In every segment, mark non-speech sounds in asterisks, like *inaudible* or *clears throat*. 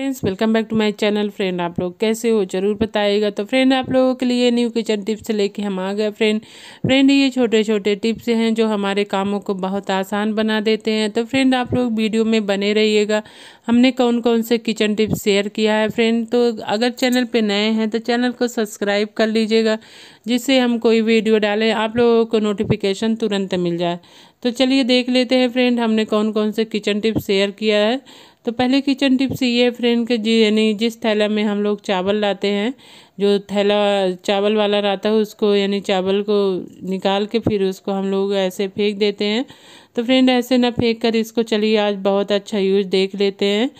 friends welcome back to my channel friend आप लोग कैसे हो जरूर बताएगा तो फ्रेंड आप लोगों के लिए न्यू किचन टिप्स लेके हम आ गए फ्रेंड फ्रेंड ये छोटे छोटे टिप्स हैं जो हमारे कामों को बहुत आसान बना देते हैं तो फ्रेंड आप लोग वीडियो में बने रहिएगा हमने कौन कौन से किचन टिप्स शेयर किया है फ्रेंड तो अगर चैनल पर नए हैं तो चैनल को सब्सक्राइब कर लीजिएगा जिससे हम कोई वीडियो डालें आप लोगों को नोटिफिकेशन तुरंत मिल जाए तो चलिए देख लेते हैं फ्रेंड हमने कौन कौन से किचन टिप्स शेयर किया है तो पहले किचन टिप्स ये है फ्रेंड के जी यानी जिस थैला में हम लोग चावल लाते हैं जो थैला चावल वाला रहता है उसको यानी चावल को निकाल के फिर उसको हम लोग ऐसे फेंक देते हैं तो फ्रेंड ऐसे ना फेंक कर इसको चलिए आज बहुत अच्छा यूज देख लेते हैं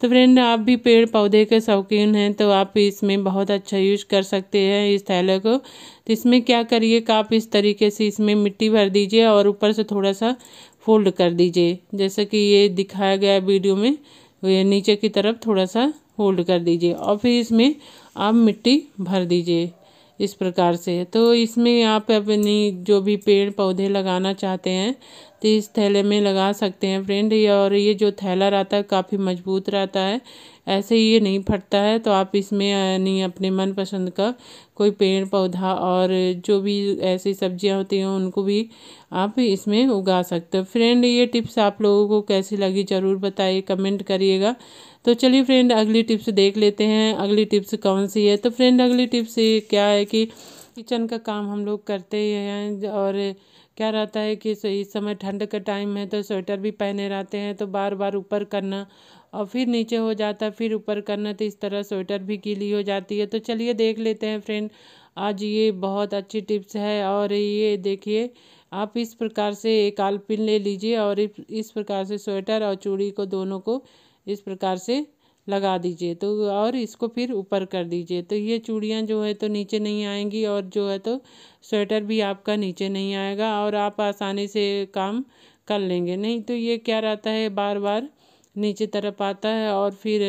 तो फ्रेंड आप भी पेड़ पौधे के शौकीन हैं तो आप इसमें बहुत अच्छा यूज कर सकते हैं इस थैले को तो इसमें क्या करिए आप इस तरीके से इसमें मिट्टी भर दीजिए और ऊपर से थोड़ा सा फोल्ड कर दीजिए जैसे कि ये दिखाया गया वीडियो में नीचे की तरफ थोड़ा सा होल्ड कर दीजिए और फिर इसमें आप मिट्टी भर दीजिए इस प्रकार से तो इसमें आप अपनी जो भी पेड़ पौधे लगाना चाहते हैं तो इस थैले में लगा सकते हैं फ्रेंड और ये जो थैला रहता है काफ़ी मजबूत रहता है ऐसे ही ये नहीं फटता है तो आप इसमें यानी अपने मनपसंद का कोई पेड़ पौधा और जो भी ऐसी सब्जियां होती हैं उनको भी आप इसमें उगा सकते हो फ्रेंड ये टिप्स आप लोगों को कैसी लगी ज़रूर बताइए कमेंट करिएगा तो चलिए फ्रेंड अगली टिप्स देख लेते हैं अगली टिप्स कौन सी है तो फ्रेंड अगली टिप्स क्या है कि किचन का काम हम लोग करते ही हैं और क्या रहता है कि इस समय ठंड का टाइम है तो स्वेटर भी पहने रहते हैं तो बार बार ऊपर करना और फिर नीचे हो जाता है फिर ऊपर करना तो इस तरह स्वेटर भी गीली हो जाती है तो चलिए देख लेते हैं फ्रेंड आज ये बहुत अच्छी टिप्स है और ये देखिए आप इस प्रकार से एक आलपिन ले लीजिए और इस प्रकार से स्वेटर और चूड़ी को दोनों को इस प्रकार से लगा दीजिए तो और इसको फिर ऊपर कर दीजिए तो ये चूड़ियाँ जो है तो नीचे नहीं आएंगी और जो है तो स्वेटर भी आपका नीचे नहीं आएगा और आप आसानी से काम कर लेंगे नहीं तो ये क्या रहता है बार बार नीचे तरफ आता है और फिर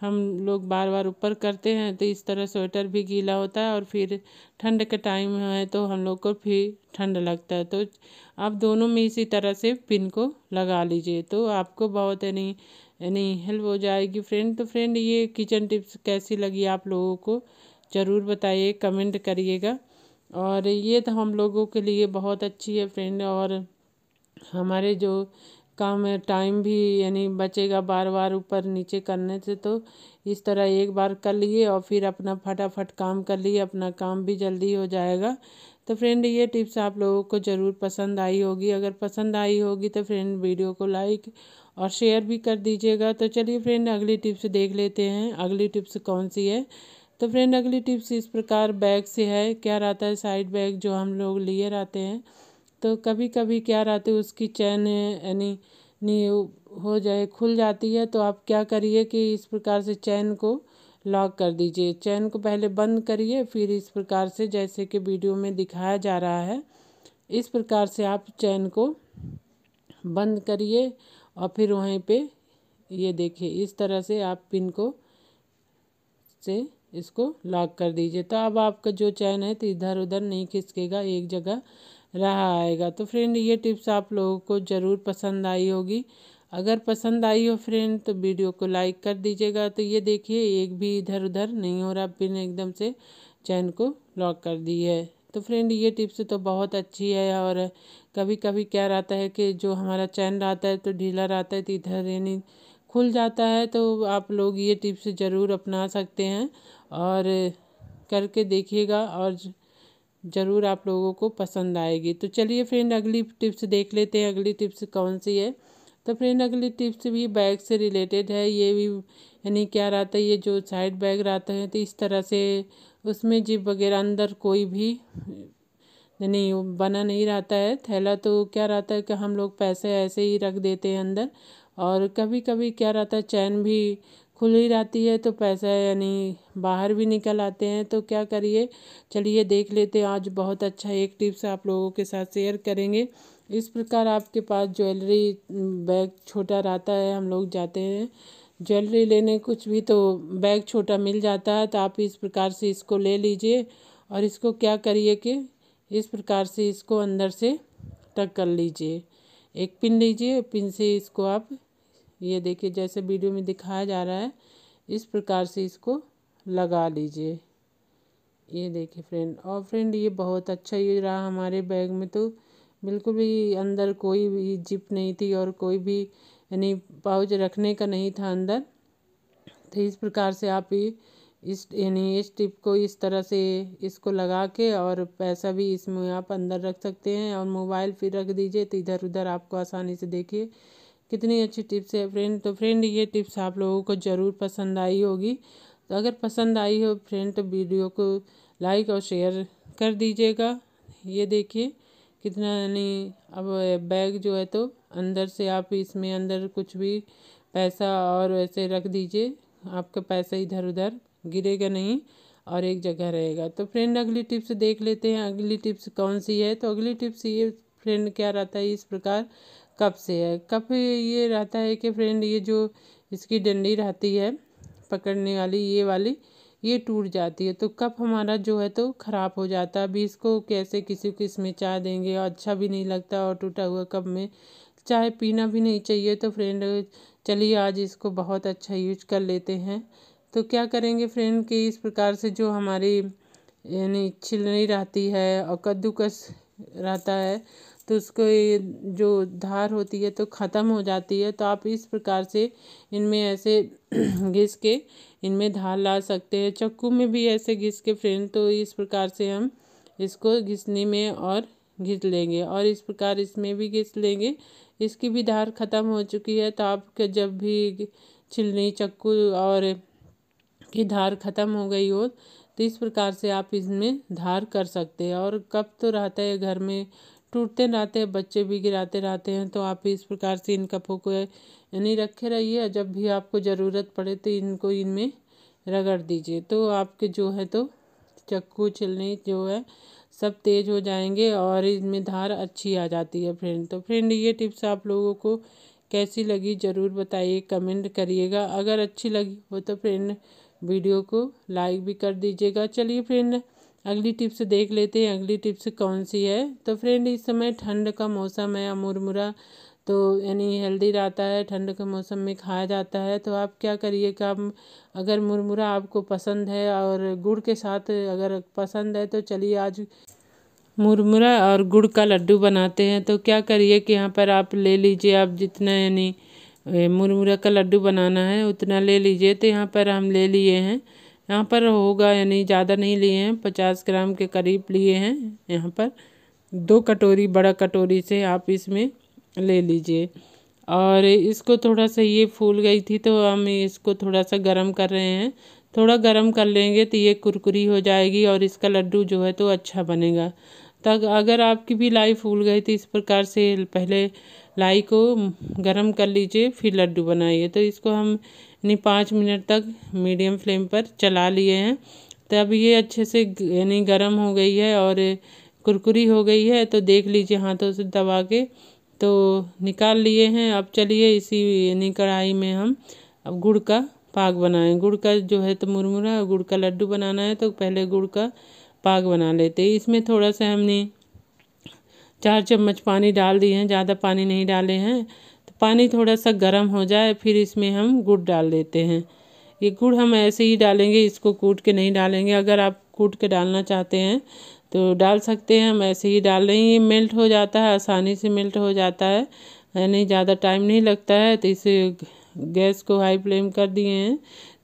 हम लोग बार बार ऊपर करते हैं तो इस तरह स्वेटर भी गीला होता है और फिर ठंड के टाइम है तो हम लोग को फिर ठंड लगता है तो आप दोनों में इसी तरह से पिन को लगा लीजिए तो आपको बहुत यानी यानी हेल्प हो जाएगी फ्रेंड तो फ्रेंड ये किचन टिप्स कैसी लगी आप लोगों को ज़रूर बताइए कमेंट करिएगा और ये तो हम लोगों के लिए बहुत अच्छी है फ्रेंड और हमारे जो काम टाइम भी यानी बचेगा बार बार ऊपर नीचे करने से तो इस तरह एक बार कर लिए और फिर अपना फटाफट काम कर लिए अपना काम भी जल्दी हो जाएगा तो फ्रेंड ये टिप्स आप लोगों को ज़रूर पसंद आई होगी अगर पसंद आई होगी तो फ्रेंड वीडियो को लाइक और शेयर भी कर दीजिएगा तो चलिए फ्रेंड अगली टिप्स देख लेते हैं अगली टिप्स कौन सी है तो फ्रेंड अगली टिप्स इस प्रकार बैग से है क्या रहता है साइड बैग जो हम लोग लिए रहते हैं तो कभी कभी क्या रहते है उसकी चैन यानी नी हो जाए खुल जाती है तो आप क्या करिए कि इस प्रकार से चैन को लॉक कर दीजिए चैन को पहले बंद करिए फिर इस प्रकार से जैसे कि वीडियो में दिखाया जा रहा है इस प्रकार से आप चैन को बंद करिए और फिर वहीं पे ये देखिए इस तरह से आप पिन को से इसको लॉक कर दीजिए तो अब आपका जो चैन है तो इधर उधर नहीं खिसकेगा एक जगह रहा आएगा तो फ्रेंड ये टिप्स आप लोगों को ज़रूर पसंद आई होगी अगर पसंद आई हो फ्रेंड तो वीडियो को लाइक कर दीजिएगा तो ये देखिए एक भी इधर उधर नहीं हो रहा पिन एकदम से चैन को लॉक कर दी है तो फ्रेंड ये टिप्स तो बहुत अच्छी है और कभी कभी क्या रहता है कि जो हमारा चैन रहता है तो ढीला रहता है तो इधर यानी खुल जाता है तो आप लोग ये टिप्स ज़रूर अपना सकते हैं और करके देखिएगा और ज़रूर आप लोगों को पसंद आएगी तो चलिए फ्रेंड अगली टिप्स देख लेते हैं अगली टिप्स कौन सी है तो फ्रेंड अगली टिप्स भी बैग से रिलेटेड है ये भी यानी क्या रहता है ये जो साइड बैग रहता है तो इस तरह से उसमें जिप वगैरह अंदर कोई भी यानी बना नहीं रहता है थैला तो क्या रहता है कि हम लोग पैसे ऐसे ही रख देते हैं अंदर और कभी कभी क्या रहता है चैन भी खुली रहती है तो पैसा यानी बाहर भी निकल आते हैं तो क्या करिए चलिए देख लेते हैं आज बहुत अच्छा एक टिप्स आप लोगों के साथ शेयर करेंगे इस प्रकार आपके पास ज्वेलरी बैग छोटा रहता है हम लोग जाते हैं ज्वेलरी लेने कुछ भी तो बैग छोटा मिल जाता है तो आप इस प्रकार से इसको ले लीजिए और इसको क्या करिए कि इस प्रकार से इसको अंदर से टक कर लीजिए एक पिन लीजिए पिन से इसको आप ये देखिए जैसे वीडियो में दिखाया जा रहा है इस प्रकार से इसको लगा लीजिए ये देखिए फ्रेंड और फ्रेंड ये बहुत अच्छा ये रहा हमारे बैग में तो बिल्कुल भी अंदर कोई भी जिप नहीं थी और कोई भी यानी पाउच रखने का नहीं था अंदर तो इस प्रकार से आप इस यानी इस टिप को इस तरह से इसको लगा के और पैसा भी इसमें आप अंदर रख सकते हैं और मोबाइल फिर रख दीजिए तो इधर उधर आपको आसानी से देखिए कितनी अच्छी टिप्स है फ्रेंड तो फ्रेंड ये टिप्स आप लोगों को ज़रूर पसंद आई होगी तो अगर पसंद आई हो फ्रेंड तो वीडियो को लाइक और शेयर कर दीजिएगा ये देखिए कितना यानी अब बैग जो है तो अंदर से आप इसमें अंदर कुछ भी पैसा और वैसे रख दीजिए आपका पैसा इधर उधर गिरेगा नहीं और एक जगह रहेगा तो फ्रेंड अगली टिप्स देख लेते हैं अगली टिप्स कौन सी है तो अगली टिप्स ये फ्रेंड क्या रहता है इस प्रकार कप से है कप ये रहता है कि फ्रेंड ये जो इसकी डंडी रहती है पकड़ने वाली ये वाली ये टूट जाती है तो कप हमारा जो है तो ख़राब हो जाता है अभी इसको कैसे किसी को इसमें चाय देंगे और अच्छा भी नहीं लगता और टूटा हुआ कप में चाय पीना भी नहीं चाहिए तो फ्रेंड चलिए आज इसको बहुत अच्छा यूज कर लेते हैं तो क्या करेंगे फ्रेंड कि इस प्रकार से जो हमारी यानी छिलनी रहती है और कद्दूकस रहता है तो उसको जो धार होती है तो ख़त्म हो जाती है तो आप इस प्रकार से इनमें ऐसे *clears throat* घिस के इनमें धार ला सकते हैं चक्कू में भी ऐसे घिस के फ्रेंड तो इस प्रकार से हम इसको घिसने में और घिस लेंगे और इस प्रकार इसमें भी घिस लेंगे इसकी भी धार ख़त्म हो चुकी है तो आप जब भी छिलनी चक्कू और की धार ख़त्म हो गई हो तो इस प्रकार से आप इसमें धार कर सकते हैं और कप तो रहता है घर में टूटते नाते बच्चे भी गिराते रहते हैं तो आप इस प्रकार से इन कपों को यानी रखे रहिए जब भी आपको ज़रूरत पड़े तो इनको इनमें रगड़ दीजिए तो आपके जो है तो चक्कू छिलने जो है सब तेज हो जाएंगे और इनमें धार अच्छी आ जाती है फ्रेंड तो फ्रेंड ये टिप्स आप लोगों को कैसी लगी ज़रूर बताइए कमेंट करिएगा अगर अच्छी लगी हो तो फ्रेंड वीडियो को लाइक भी कर दीजिएगा चलिए फ्रेंड अगली टिप्स देख लेते हैं अगली टिप्स कौन सी है तो फ्रेंड इस समय ठंड का मौसम है मुरमुरा तो यानी हेल्दी रहता है ठंड के मौसम में खाया जाता है तो आप क्या करिए कि आप अगर मुरमुरा आपको पसंद है और गुड़ के साथ अगर पसंद है तो चलिए आज मुरमुरा और गुड़ का लड्डू बनाते हैं तो क्या करिए कि यहाँ पर आप ले लीजिए आप जितना यानी मुरमुरा का लड्डू बनाना है उतना ले लीजिए तो यहाँ पर हम ले लिए हैं यहाँ पर होगा यानी ज़्यादा नहीं लिए हैं पचास ग्राम के करीब लिए हैं यहाँ पर दो कटोरी बड़ा कटोरी से आप इसमें ले लीजिए और इसको थोड़ा सा ये फूल गई थी तो हम इसको थोड़ा सा गर्म कर रहे हैं थोड़ा गर्म कर लेंगे तो ये कुरकुरी हो जाएगी और इसका लड्डू जो है तो अच्छा बनेगा तब अगर आपकी भी लाई फूल गई तो इस प्रकार से पहले लाई को गर्म कर लीजिए फिर लड्डू बनाइए तो इसको हम यानी पाँच मिनट तक मीडियम फ्लेम पर चला लिए हैं तब तो ये अच्छे से यानी गर्म हो गई है और कुरकुरी हो गई है तो देख लीजिए हाथों से दबा के तो निकाल लिए हैं अब चलिए इसी यानी कढ़ाई में हम अब गुड़ का पाक बनाएं गुड़ का जो है तो मुरमुरा गुड़ का लड्डू बनाना है तो पहले गुड़ का पाक बना लेते हैं इसमें थोड़ा सा हमने चार चम्मच पानी डाल दिए हैं ज़्यादा पानी नहीं डाले हैं पानी थोड़ा सा गर्म हो जाए फिर इसमें हम गुड़ डाल देते हैं ये गुड़ हम ऐसे ही डालेंगे इसको कूट के नहीं डालेंगे अगर आप कूट के डालना चाहते हैं तो डाल सकते हैं हम ऐसे ही डाल रहे हैं ये मेल्ट हो जाता है आसानी से मेल्ट हो जाता है यानी ज़्यादा टाइम नहीं लगता है तो इसे गैस को हाई फ्लेम कर दिए हैं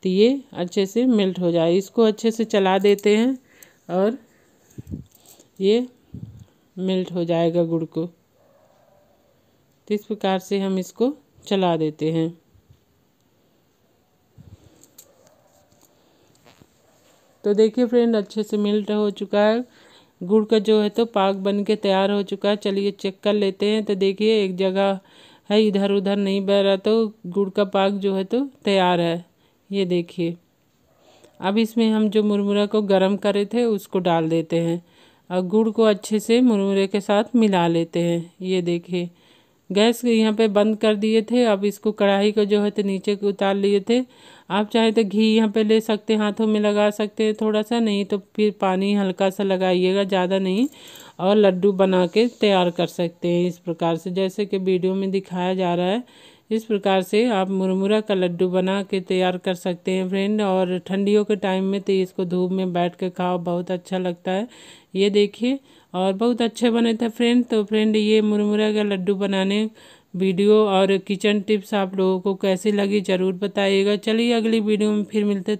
तो ये अच्छे से मेल्ट हो जाए इसको अच्छे से चला देते हैं और ये मेल्ट हो जाएगा गुड़ को तो इस प्रकार से हम इसको चला देते हैं तो देखिए फ्रेंड अच्छे से मिल्ट हो चुका है गुड़ का जो है तो पाक बन के तैयार हो चुका है चलिए चेक कर लेते हैं तो देखिए एक जगह है इधर उधर नहीं बह रहा तो गुड़ का पाक जो है तो तैयार है ये देखिए अब इसमें हम जो मुरमुरा को गरम करे थे उसको डाल देते हैं और गुड़ को अच्छे से मुरमुरे के साथ मिला लेते हैं ये देखिए गैस यहाँ पे बंद कर दिए थे अब इसको कढ़ाई को जो है तो नीचे को उतार लिए थे आप चाहे तो घी यहाँ पे ले सकते हैं हाथों में लगा सकते हैं थोड़ा सा नहीं तो फिर पानी हल्का सा लगाइएगा ज़्यादा नहीं और लड्डू बना के तैयार कर सकते हैं इस प्रकार से जैसे कि वीडियो में दिखाया जा रहा है इस प्रकार से आप मुरमुरा का लड्डू बना के तैयार कर सकते हैं फ्रेंड और ठंडियों के टाइम में तो इसको धूप में बैठ कर खाओ बहुत अच्छा लगता है ये देखिए और बहुत अच्छे बने थे फ्रेंड तो फ्रेंड ये मुरमुरा का लड्डू बनाने वीडियो और किचन टिप्स आप लोगों को कैसी लगी ज़रूर बताइएगा चलिए अगली वीडियो में फिर मिलते